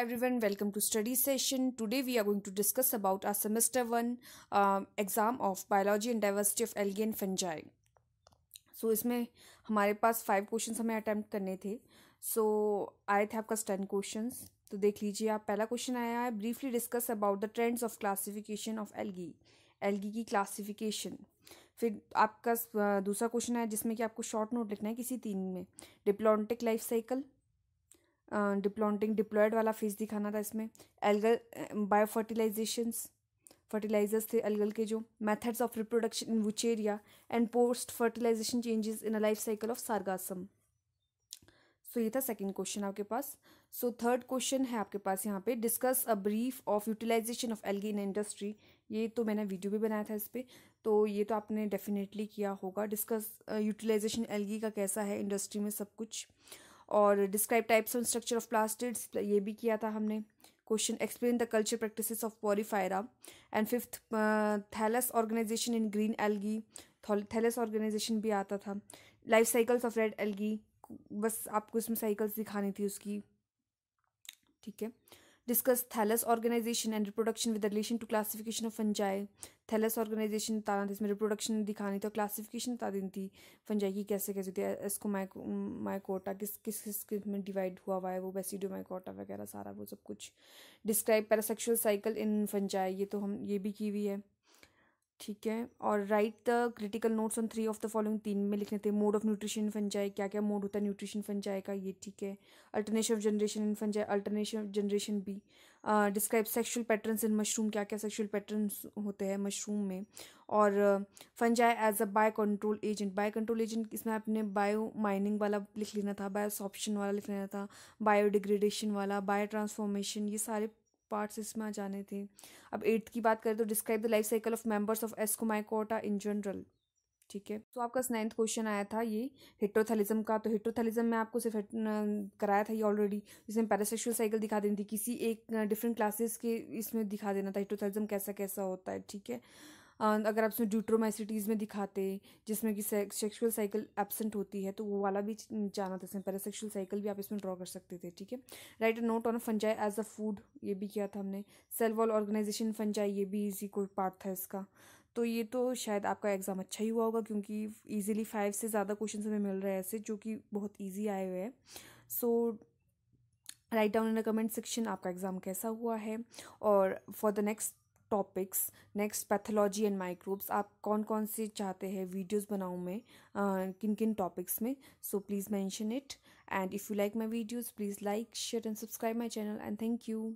everyone welcome to study session today we are going to discuss about our semester 1 uh, um, exam of biology and diversity of algae and fungi so so, इसमें हमारे पास five question हमें attempt करने थे सो so, आए थे आपका ten question तो देख लीजिए आप पहला क्वेश्चन आया है briefly discuss about the trends of classification of algae algae की क्लासिफिकेशन फिर आपका दूसरा क्वेश्चन आया जिसमें कि आपको शॉर्ट नोट लिखना है किसी तीन में diplontic life cycle diplontic diploid वाला फेज दिखाना था इसमें एल्गल बायो फर्टिलाइजेशंस फर्टिलाइजर्स थे एल्गल के जो methods of reproduction in Vaucheria and post fertilization changes in a life cycle of Sargassum so ये था सेकेंड क्वेश्चन आपके पास सो थर्ड क्वेश्चन है आपके पास यहाँ पे discuss a brief of utilization of algae in industry ये तो मैंने वीडियो भी बनाया था इस पर तो ये तो आपने डेफिनेटली किया होगा डिस्कस यूटिलाइजेशन एल्गी का कैसा है इंडस्ट्री में सब कुछ uh, और describe types of structure of plastids ये भी किया था हमने question explain the culture practices of Porphyra and fifth thallus organization in green algae thallus organization भी आता था life cycles of red algae बस आपको इसमें साइकिल्स दिखानी थी उसकी ठीक है discuss thallus organization and reproduction with relation to classification of fungi thallus organization बता थी इसमें रिप्रोडक्शन दिखानी तो क्लासिफिकेशन बता दी थी फंजाई की कैसे कैसे होती है इसको माइको माइकोटा किस किस किस किस में डिवाइड हुआ हुआ है वो बेसिडो माइकोटा वगैरह सारा वो सब कुछ describe parasexual cycle in fungi ये तो हम ये भी की हुई है ठीक है और write the critical notes on three of the following तीन में लिखने थे मोड ऑफ न्यूट्रिशन फंजाई क्या क्या मोड होता है न्यूट्रिशन फंजाई का ये ठीक है alternation of generation in fungi alternation of generation b describe sexual patterns in mushroom क्या क्या सेक्शुअल पैटर्न्स होते हैं मशरूम में और fungi as a bio control agent bio control agent इसमें आपने बायो माइनिंग वाला लिख लेना था बायोसॉप्शन सॉप्शन वाला लिख लेना था बायोडिग्रेडेशन वाला बायो ट्रांसफॉर्मेशन ये सारे पार्ट्स इसमें आ जाने थे अब एट्थ की बात करें तो describe the life cycle of members of Ascomycota in general ठीक है तो आपका नाइन्थ क्वेश्चन आया था ये हिट्रोथलिज्म का तो हिट्रोथलिज्म में आपको सिर्फ कराया था ये ऑलरेडी जिसमें पैरासेक्सुअल साइकिल दिखा देनी थी किसी एक डिफरेंट क्लासेस के इसमें दिखा देना था हिट्रोथलिज्म कैसा कैसा होता है ठीक है अगर आप उसमें ड्यूट्रोमाइसिटीज़ में दिखाते जिसमें कि सेक्सुअल साइकिल एबसेंट होती है तो वो वाला भी जाना था इसमें सेक्शुअल साइकिल भी आप इसमें ड्रॉ कर सकते थे ठीक है write a note on fungi as a food ये भी किया था हमने सेल वॉल ऑर्गेनाइजेशन फंजाई ये भी इजी कोई पार्ट था इसका तो ये तो शायद आपका एग्ज़ाम अच्छा ही हुआ होगा क्योंकि ईजिली फाइव से ज़्यादा क्वेश्चन हमें मिल रहे हैं ऐसे जो कि बहुत ईजी आए हुए हैं so write down in the comment section आपका एग्ज़ाम कैसा हुआ है और for the next topics next pathology and microbes आप कौन कौन से चाहते हैं वीडियोस बनाऊँ मैं किन किन टॉपिक्स में so please mention it and if you like my videos please like share and subscribe my channel and thank you